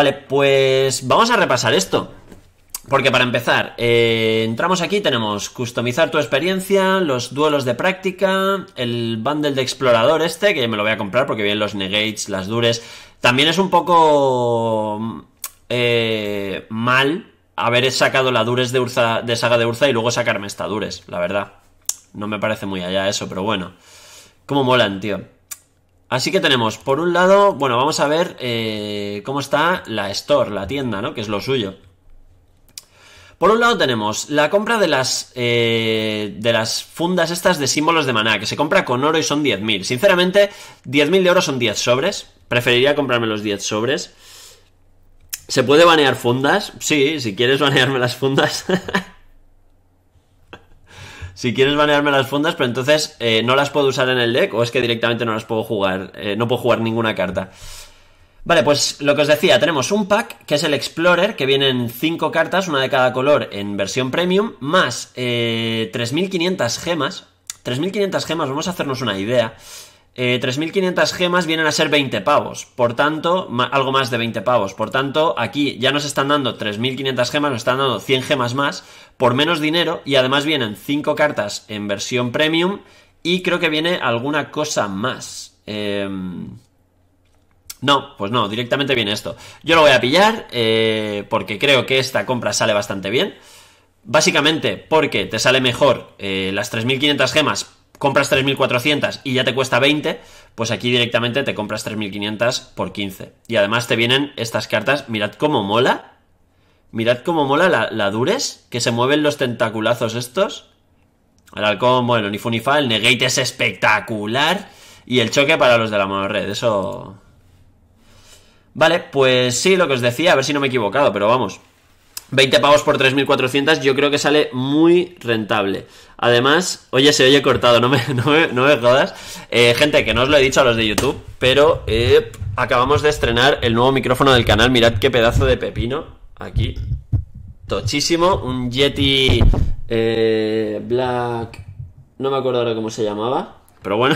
Vale, pues vamos a repasar esto. Porque para empezar, eh, entramos aquí, tenemos customizar tu experiencia, los duelos de práctica, el bundle de explorador este, que me lo voy a comprar porque vienen los negates, las dures. También es un poco eh, mal haber sacado la dures de, de saga de Urza y luego sacarme esta dures, la verdad. No me parece muy allá eso, pero bueno. ¿Cómo molan, tío? Así que tenemos, por un lado, bueno, vamos a ver eh, cómo está la store, la tienda, ¿no? Que es lo suyo. Por un lado tenemos la compra de las, eh, de las fundas estas de símbolos de maná, que se compra con oro y son 10.000. Sinceramente, 10.000 de oro son 10 sobres. Preferiría comprarme los 10 sobres. ¿Se puede banear fundas? Sí, si quieres banearme las fundas. Si quieres banearme las fundas, pero entonces eh, no las puedo usar en el deck o es que directamente no las puedo jugar, eh, no puedo jugar ninguna carta. Vale, pues lo que os decía, tenemos un pack que es el Explorer, que vienen 5 cartas, una de cada color en versión premium, más 3.500 eh, gemas. 3.500 gemas, vamos a hacernos una idea. Eh, 3.500 gemas vienen a ser 20 pavos, por tanto, algo más de 20 pavos. Por tanto, aquí ya nos están dando 3.500 gemas, nos están dando 100 gemas más, por menos dinero y además vienen 5 cartas en versión premium y creo que viene alguna cosa más. Em, no, pues no, directamente viene esto. Yo lo voy a pillar eh, porque creo que esta compra sale bastante bien. Básicamente porque te sale mejor eh, las 3.500 gemas, compras 3.400 y ya te cuesta 20, pues aquí directamente te compras 3.500 por 15. Y además te vienen estas cartas, mirad cómo mola Mirad cómo mola la, la dures, que se mueven los tentaculazos estos. El halcón, bueno, ni funifa, el negate es espectacular. Y el choque para los de la red eso... Vale, pues sí, lo que os decía, a ver si no me he equivocado, pero vamos. 20 pavos por 3.400 yo creo que sale muy rentable. Además, oye, se oye cortado, no me, no jodas. Eh, gente, que no os lo he dicho a los de YouTube, pero eh, acabamos de estrenar el nuevo micrófono del canal, mirad qué pedazo de pepino. Aquí. Tochísimo. Un Yeti eh, Black. No me acuerdo ahora cómo se llamaba. Pero bueno,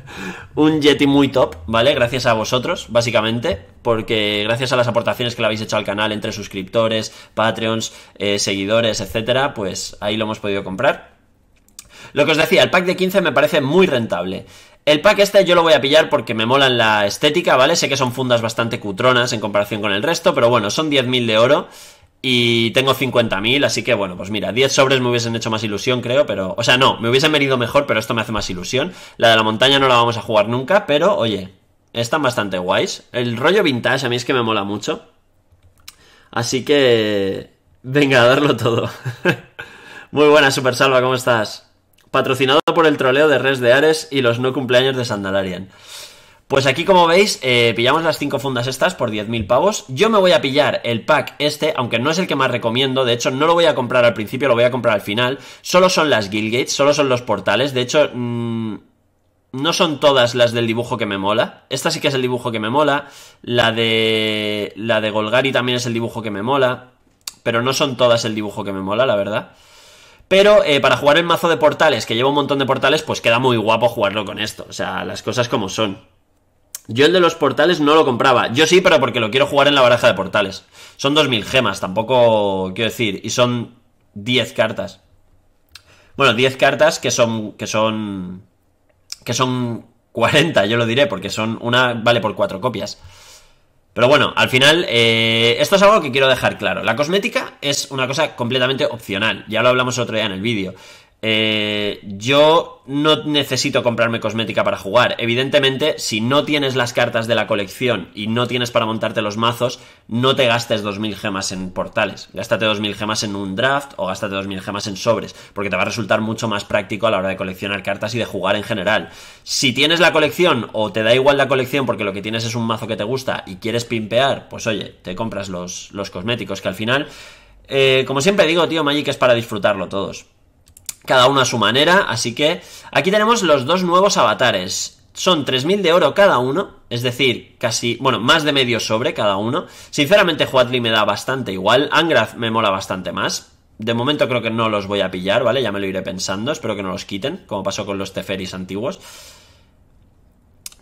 un Yeti muy top, ¿vale? Gracias a vosotros, básicamente, porque gracias a las aportaciones que le habéis hecho al canal entre suscriptores, Patreons, eh, seguidores, etcétera, pues ahí lo hemos podido comprar. Lo que os decía, el pack de 15 me parece muy rentable. El pack este yo lo voy a pillar porque me en la estética, ¿vale? Sé que son fundas bastante cutronas en comparación con el resto, pero bueno, son 10.000 de oro y tengo 50.000, así que bueno, pues mira, 10 sobres me hubiesen hecho más ilusión, creo, pero... O sea, no, me hubiesen venido mejor, pero esto me hace más ilusión. La de la montaña no la vamos a jugar nunca, pero oye, están bastante guays. El rollo vintage a mí es que me mola mucho. Así que... Venga, a darlo todo. Muy buena, Super Salva, ¿cómo estás? Patrocinado por el troleo de Res de Ares y los no cumpleaños de Sandalarian. Pues aquí, como veis, eh, pillamos las 5 fundas estas por 10.000 pavos. Yo me voy a pillar el pack este, aunque no es el que más recomiendo. De hecho, no lo voy a comprar al principio, lo voy a comprar al final. Solo son las Gilgates solo son los portales. De hecho, mm, no son todas las del dibujo que me mola. Esta sí que es el dibujo que me mola. La de. La de Golgari también es el dibujo que me mola. Pero no son todas el dibujo que me mola, la verdad. Pero eh, para jugar el mazo de portales, que lleva un montón de portales, pues queda muy guapo jugarlo con esto. O sea, las cosas como son. Yo el de los portales no lo compraba. Yo sí, pero porque lo quiero jugar en la baraja de portales. Son 2000 gemas, tampoco quiero decir. Y son 10 cartas. Bueno, 10 cartas que son. que son. que son 40, yo lo diré, porque son una. vale por 4 copias. Pero bueno, al final, eh, esto es algo que quiero dejar claro. La cosmética es una cosa completamente opcional. Ya lo hablamos otro día en el vídeo. Eh, yo no necesito comprarme cosmética para jugar. Evidentemente, si no tienes las cartas de la colección y no tienes para montarte los mazos, no te gastes 2.000 gemas en portales. Gástate 2.000 gemas en un draft o gástate 2.000 gemas en sobres, porque te va a resultar mucho más práctico a la hora de coleccionar cartas y de jugar en general. Si tienes la colección o te da igual la colección porque lo que tienes es un mazo que te gusta y quieres pimpear, pues oye, te compras los, cosméticos que al final... Eh, como siempre digo, tío, Magic es para disfrutarlo todos cada uno a su manera, así que aquí tenemos los dos nuevos avatares. Son 3.000 de oro cada uno, es decir, casi, bueno, más de medio sobre cada uno. Sinceramente, Huatli me da bastante igual, Angraf me mola bastante más. De momento creo que no los voy a pillar, ¿vale? Ya me lo iré pensando, espero que no los quiten, como pasó con los Teferis antiguos.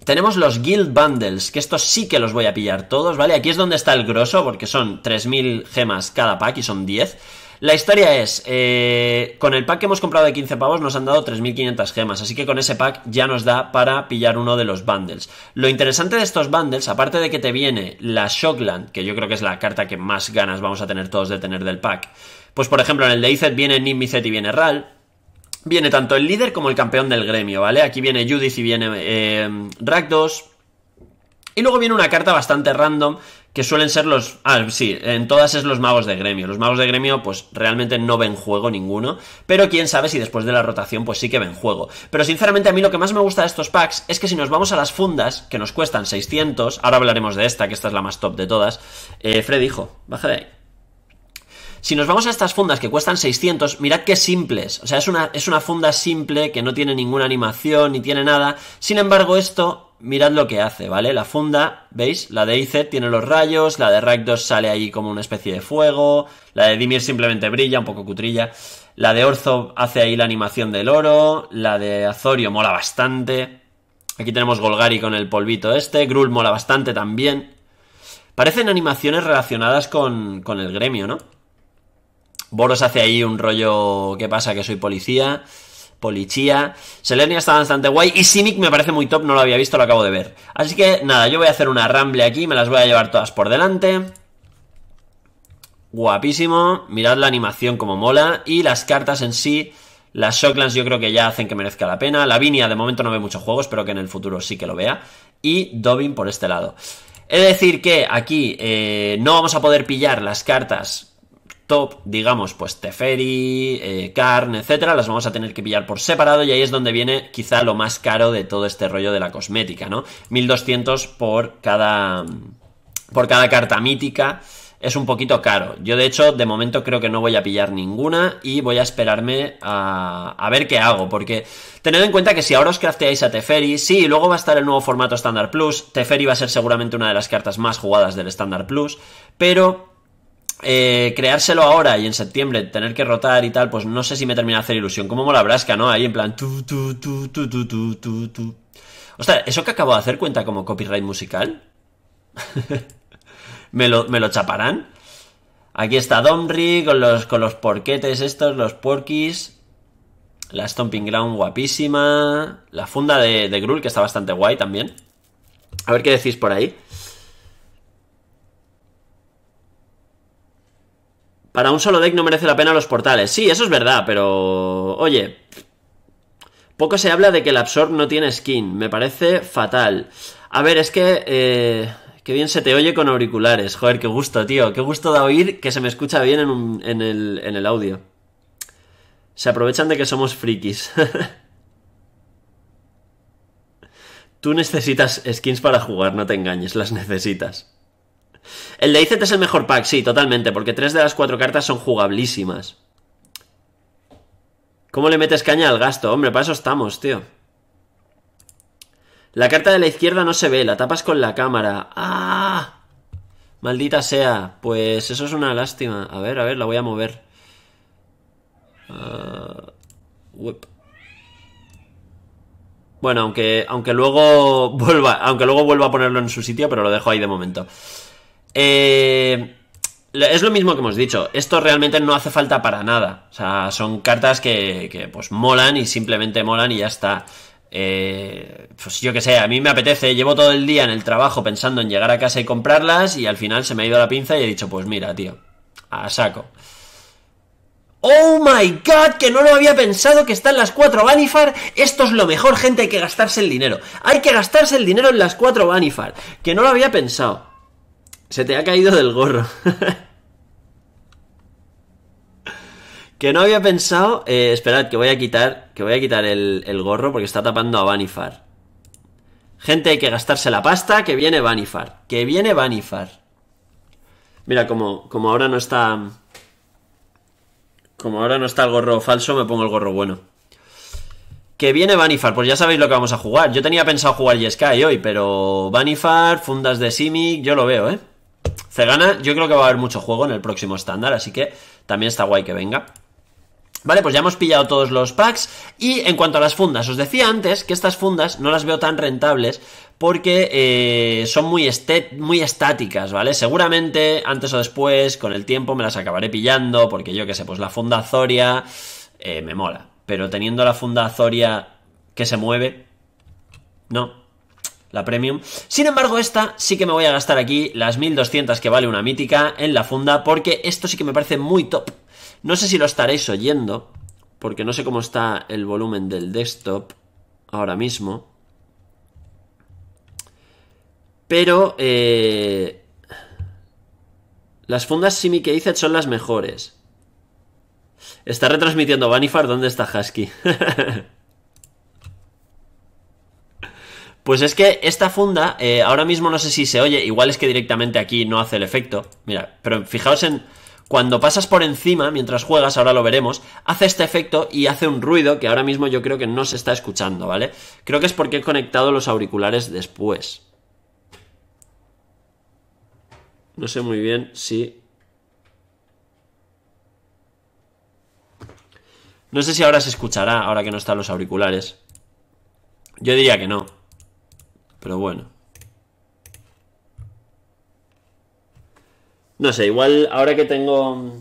Tenemos los Guild Bundles, que estos sí que los voy a pillar todos, ¿vale? Aquí es donde está el grosso, porque son 3.000 gemas cada pack y son 10. La historia es, eh, con el pack que hemos comprado de 15 pavos nos han dado 3.500 gemas, así que con ese pack ya nos da para pillar uno de los bundles. Lo interesante de estos bundles, aparte de que te viene la Shockland, que yo creo que es la carta que más ganas vamos a tener todos de tener del pack, pues por ejemplo en el de Izet viene Nimizet y viene Ral, viene tanto el líder como el campeón del gremio, ¿vale? Aquí viene Judith y viene eh, Rakdos. Y luego viene una carta bastante random que suelen ser los... Ah, sí, en todas es los magos de gremio. Los magos de gremio pues realmente no ven juego ninguno, pero quién sabe si después de la rotación pues sí que ven juego. Pero sinceramente a mí lo que más me gusta de estos packs es que si nos vamos a las fundas, que nos cuestan 600, ahora hablaremos de esta, que esta es la más top de todas, eh, Fred dijo, baja de ahí. Si nos vamos a estas fundas que cuestan 600, mirad qué simples. O sea, es una, es una funda simple que no tiene ninguna animación ni tiene nada. Sin embargo, esto mirad lo que hace, ¿vale? La funda, ¿veis? La de Ice tiene los rayos, la de Rakdos sale ahí como una especie de fuego, la de Dimir simplemente brilla, un poco cutrilla, la de Orzo hace ahí la animación del oro, la de Azorio mola bastante, aquí tenemos Golgari con el polvito este, Grul mola bastante también. Parecen animaciones relacionadas con, con el gremio, ¿no? Boros hace ahí un rollo, ¿qué pasa? Que soy policía. Polichía. Selenia está bastante guay. Y Simic me parece muy top, no lo había visto, lo acabo de ver. Así que nada, yo voy a hacer una ramble aquí, me las voy a llevar todas por delante. Guapísimo. Mirad la animación como mola. Y las cartas en sí. Las Shocklands yo creo que ya hacen que merezca la pena. La Lavinia de momento no ve muchos juegos, pero que en el futuro sí que lo vea. Y Dobbin por este lado. Es de decir que aquí eh, no vamos a poder pillar las cartas top, digamos, pues Teferi, eh, etcétera, las vamos a tener que pillar por separado y ahí es donde viene quizá lo más caro de todo este rollo de la cosmética, ¿no? 1200 por cada, por cada carta mítica es un poquito caro. Yo de hecho de momento creo que no voy a pillar ninguna y voy a esperarme a, a, ver qué hago, porque tened en cuenta que si ahora os crafteáis a Teferi, sí, luego va a estar el nuevo formato Standard Plus, Teferi va a ser seguramente una de las cartas más jugadas del Standard Plus, pero eh, creárselo ahora y en septiembre tener que rotar y tal, pues no sé si me termina de hacer ilusión. Como mola Brasca, ¿no? Ahí en plan. Tu, tu, tu, tu, tu, tu, tu, O ¿eso que acabo de hacer cuenta como copyright musical? ¿Me, lo, chaparán? Aquí está Domri con los, con los porquetes estos, los porquis. La Stomping Ground guapísima. La funda de, de que está bastante guay también. A ver qué decís por ahí. Para un solo deck no merece la pena los portales. Sí, eso es verdad, pero... Oye, poco se habla de que el Absorb no tiene skin. Me parece fatal. A ver, es que... Eh, qué bien se te oye con auriculares. Joder, qué gusto, tío. Qué gusto da oír que se me escucha bien en, el, en el audio. Se aprovechan de que somos frikis. Tú necesitas skins para jugar, no te engañes, las necesitas. El de es el mejor pack, sí, totalmente, porque tres de las cuatro cartas son jugablísimas ¿Cómo le metes caña al gasto? Hombre, para eso estamos, tío. La carta de la izquierda no se ve, la tapas con la cámara. ¡Ah! Maldita sea. Pues eso es una lástima. A ver, a ver, la voy a mover. Ah, bueno, aunque, aunque luego vuelva, aunque luego vuelva a ponerlo en su sitio, pero lo dejo ahí de momento. Eh, es lo mismo que hemos dicho. Esto realmente no hace falta para nada. O sea, son cartas que, pues molan y simplemente molan y ya está. Eh, pues yo que sé, a mí me apetece, llevo todo el día en el trabajo pensando en llegar a casa y comprarlas y al final se me ha ido la pinza y he dicho, pues mira, tío, a saco. ¡Oh my god! Que no lo había pensado que están las cuatro Banifar. Esto es lo mejor, gente, hay que gastarse el dinero. Hay que gastarse el dinero en las 4 Banifar. Que no lo había pensado. Se te ha caído del gorro. que no había pensado. Eh, esperad, que voy a quitar. Que voy a quitar el, gorro porque está tapando a Vanifar. Gente, hay que gastarse la pasta, que viene Vanifar. Que viene Vanifar. Mira, como, como ahora no está. Como ahora no está el gorro falso, me pongo el gorro bueno. Que viene Banifar pues ya sabéis lo que vamos a jugar. Yo tenía pensado jugar Sky hoy, pero Vanifar, fundas de Simic, yo lo veo, ¿eh? gana yo creo que va a haber mucho juego en el próximo estándar, así que también está guay que venga. Vale, pues ya hemos pillado todos los packs. Y en cuanto a las fundas, os decía antes que estas fundas no las veo tan rentables porque eh, son muy, este, muy estáticas, ¿vale? Seguramente antes o después, con el tiempo, me las acabaré pillando porque yo qué sé, pues la funda Zoria eh, me mola. Pero teniendo la funda Zoria que se mueve, no, la premium. Sin embargo, esta sí que me voy a gastar aquí las 1200 que vale una mítica en la funda, porque esto sí que me parece muy top. No sé si lo estaréis oyendo, porque no sé cómo está el volumen del desktop ahora mismo. Pero eh, las fundas Simi que hice son las mejores. Está retransmitiendo Vanifar, ¿dónde está Husky? Pues es que esta funda, eh, ahora mismo no sé si se oye, igual es que directamente aquí no hace el efecto. Mira, pero fijaos en cuando pasas por encima mientras juegas, ahora lo veremos, hace este efecto y hace un ruido que ahora mismo yo creo que no se está escuchando, ¿vale? Creo que es porque he conectado los auriculares después. No sé muy bien si... No sé si ahora se escuchará, ahora que no están los auriculares. Yo diría que no. Pero bueno. No sé, igual ahora que tengo...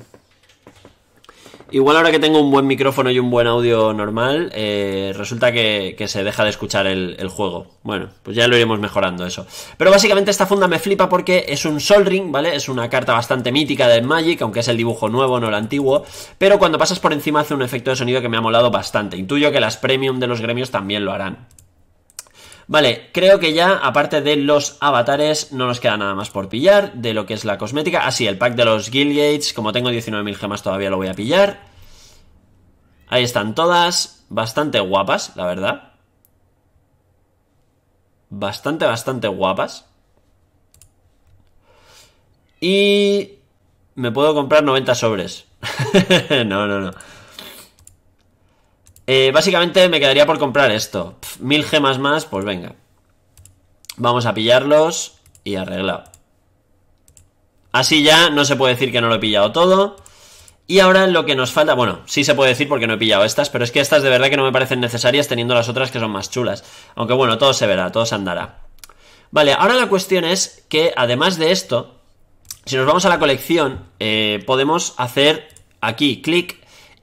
Igual ahora que tengo un buen micrófono y un buen audio normal, eh, resulta que, se deja de escuchar el, juego. Bueno, pues ya lo iremos mejorando eso. Pero básicamente esta funda me flipa porque es un Sol Ring, ¿vale? Es una carta bastante mítica del Magic, aunque es el dibujo nuevo, no el antiguo. Pero cuando pasas por encima hace un efecto de sonido que me ha molado bastante. Intuyo que las premium de los gremios también lo harán. Vale, creo que ya, aparte de los avatares, no nos queda nada más por pillar de lo que es la cosmética. Ah, sí, el pack de los Gilgates, como tengo 19.000 gemas todavía lo voy a pillar. Ahí están todas, bastante guapas, la verdad. Bastante, bastante guapas. Y... Me puedo comprar 90 sobres. no, no, no. Eh, básicamente me quedaría por comprar esto. mil gemas más, pues venga. Vamos a pillarlos y arreglado. Así ya no se puede decir que no lo he pillado todo. Y ahora lo que nos falta, bueno, sí se puede decir porque no he pillado estas, pero es que estas de verdad que no me parecen necesarias teniendo las otras que son más chulas. Aunque bueno, todo se verá, todo se andará. Vale, ahora la cuestión es que además de esto, si nos vamos a la colección, eh, podemos hacer aquí clic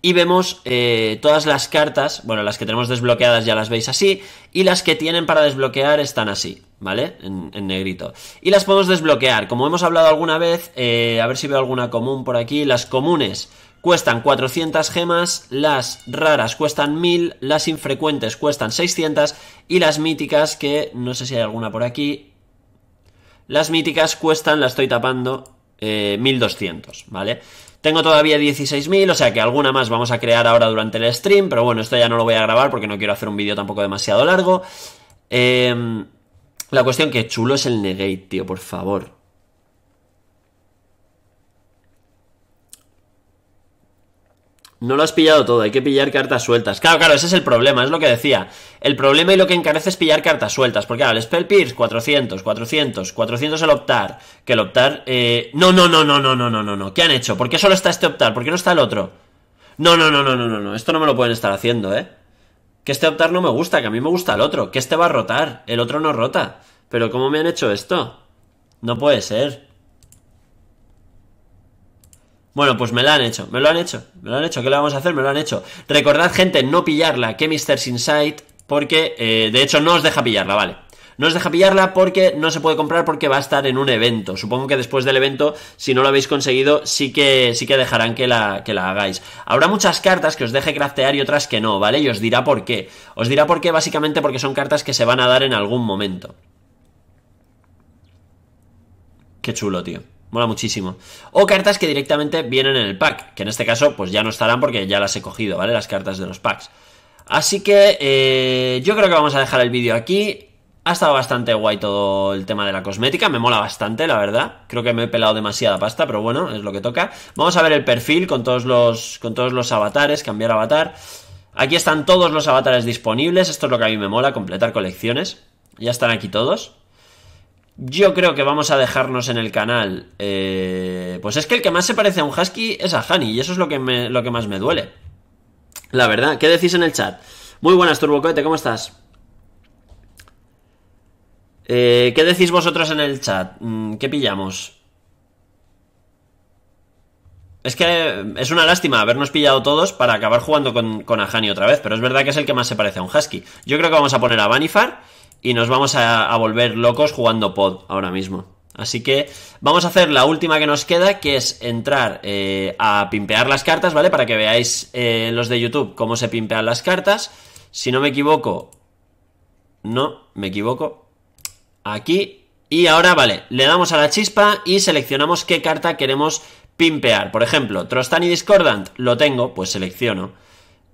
y vemos eh, todas las cartas, bueno, las que tenemos desbloqueadas ya las veis así, y las que tienen para desbloquear están así, ¿vale? En, negrito. Y las podemos desbloquear, como hemos hablado alguna vez, eh, a ver si veo alguna común por aquí, las comunes cuestan 400 gemas, las raras cuestan 1000, las infrecuentes cuestan 600 y las míticas, que no sé si hay alguna por aquí, las míticas cuestan, la estoy tapando, 1200, eh, ¿vale? Tengo todavía 16.000, o sea que alguna más vamos a crear ahora durante el stream, pero bueno, esto ya no lo voy a grabar porque no quiero hacer un vídeo tampoco demasiado largo. Em, la cuestión que chulo es el negate, tío, por favor. No lo has pillado todo, hay que pillar cartas sueltas. Claro, claro, ese es el problema, es lo que decía. El problema y lo que encarece es pillar cartas sueltas. Porque, claro, el Spell Pierce, 400, 400, 400 el optar. Que el optar. Eh... No, no, no, no, no, no, no, no, no. ¿Qué han hecho? ¿Por qué solo está este optar? ¿Por qué no está el otro? No, no, no, no, no, no, no. Esto no me lo pueden estar haciendo, ¿eh? Que este optar no me gusta, que a mí me gusta el otro. Que este va a rotar, el otro no rota. Pero, ¿cómo me han hecho esto? No puede ser. Bueno, pues me la han hecho, me lo han hecho, me lo han hecho, ¿qué le vamos a hacer? Me lo han hecho. Recordad, gente, no pillarla, que Mr. Insight, porque eh, de hecho no os deja pillarla, ¿vale? No os deja pillarla porque no se puede comprar porque va a estar en un evento. Supongo que después del evento, si no lo habéis conseguido, sí que, sí que dejarán que la, que la hagáis. Habrá muchas cartas que os deje craftear y otras que no, ¿vale? Y os dirá por qué. Os dirá por qué básicamente porque son cartas que se van a dar en algún momento. Qué chulo, tío. Mola muchísimo. O cartas que directamente vienen en el pack, que en este caso pues ya no estarán porque ya las he cogido, ¿vale? Las cartas de los packs. Así que eh, yo creo que vamos a dejar el vídeo aquí. Ha estado bastante guay todo el tema de la cosmética, me mola bastante, la verdad. Creo que me he pelado demasiada pasta, pero bueno, es lo que toca. Vamos a ver el perfil con todos los, con todos los avatares, cambiar avatar. Aquí están todos los avatares disponibles, esto es lo que a mí me mola, completar colecciones. Ya están aquí todos. Yo creo que vamos a dejarnos en el canal. Eh, pues es que el que más se parece a un husky es a Hani, y eso es lo que, lo que más me duele. La verdad, ¿qué decís en el chat? Muy buenas, Turbocoete, ¿cómo estás? Eh, ¿Qué decís vosotros en el chat? Mm, ¿Qué pillamos? Es que es una lástima habernos pillado todos para acabar jugando con, con Hani otra vez, pero es verdad que es el que más se parece a un Husky. Yo creo que vamos a poner a Banifar y nos vamos a, volver locos jugando pod ahora mismo. Así que vamos a hacer la última que nos queda, que es entrar eh, a pimpear las cartas, ¿vale? Para que veáis eh, los de YouTube cómo se pimpean las cartas. Si no me equivoco... No, me equivoco. Aquí. Y ahora, vale, le damos a la chispa y seleccionamos qué carta queremos pimpear. Por ejemplo, Trostani Discordant, lo tengo, pues selecciono.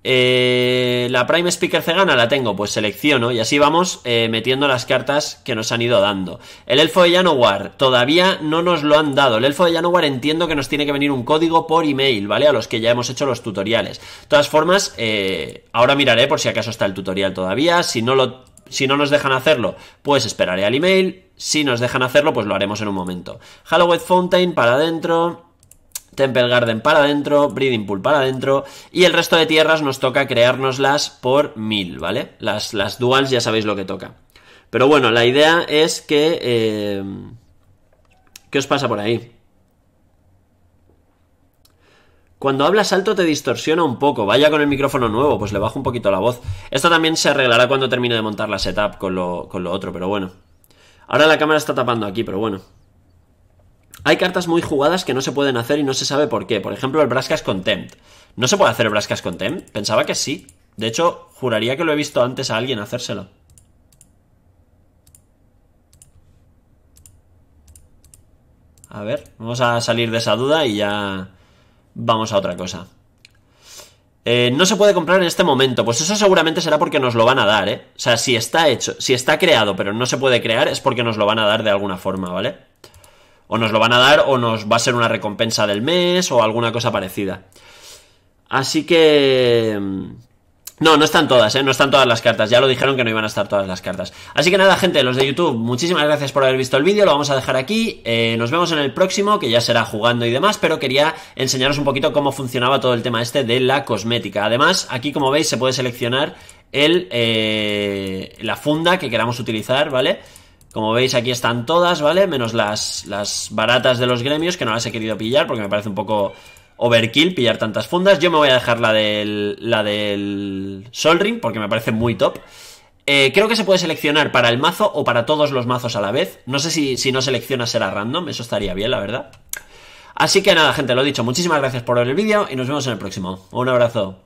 Eh, la Prime Speaker Cegana la tengo, pues selecciono y así vamos eh, metiendo las cartas que nos han ido dando. El Elfo de Janowar todavía no nos lo han dado. El Elfo de Janowar entiendo que nos tiene que venir un código por email, ¿vale? A los que ya hemos hecho los tutoriales. De todas formas, eh, ahora miraré por si acaso está el tutorial todavía. Si no, lo, si no nos dejan hacerlo, pues esperaré al email. Si nos dejan hacerlo, pues lo haremos en un momento. Halloween Fountain para adentro. Temple Garden para adentro, Breeding Pool para adentro y el resto de tierras nos toca creárnoslas por mil, ¿vale? Las, las duals ya sabéis lo que toca. Pero bueno, la idea es que... Eh, ¿Qué os pasa por ahí? Cuando hablas alto te distorsiona un poco. Vaya con el micrófono nuevo, pues le bajo un poquito la voz. Esto también se arreglará cuando termine de montar la setup con lo otro, pero bueno. Ahora la cámara está tapando aquí, pero bueno. Hay cartas muy jugadas que no se pueden hacer y no se sabe por qué. Por ejemplo, el Braskas Contempt. ¿No se puede hacer el Braskas Contempt? Pensaba que sí. De hecho, juraría que lo he visto antes a alguien hacérselo. A ver, vamos a salir de esa duda y ya vamos a otra cosa. Eh, no se puede comprar en este momento. Pues eso seguramente será porque nos lo van a dar, ¿eh? O sea, si está hecho, si está creado, pero no se puede crear, es porque nos lo van a dar de alguna forma, ¿vale? o nos lo van a dar o nos va a ser una recompensa del mes o alguna cosa parecida. Así que... Mm, no, no están todas, ¿eh? No están todas las cartas. Ya lo dijeron que no iban a estar todas las cartas. Así que nada, gente, los de YouTube, muchísimas gracias por haber visto el vídeo. Lo vamos a dejar aquí. Eh, nos vemos en el próximo, que ya será jugando y demás, pero quería enseñaros un poquito cómo funcionaba todo el tema este de la cosmética. Además, aquí como veis se puede seleccionar el, eh, la funda que queramos utilizar, ¿vale? Como veis aquí están todas, ¿vale? Menos las, baratas de los gremios que no las he querido pillar porque me parece un poco overkill pillar tantas fundas. Yo me voy a dejar la del, la del Sol porque me parece muy top. Eh, creo que se puede seleccionar para el mazo o para todos los mazos a la vez. No sé si, si no selecciona será random, eso estaría bien, la verdad. Así que nada, gente, lo dicho. Muchísimas gracias por ver el vídeo y nos vemos en el próximo. Un abrazo.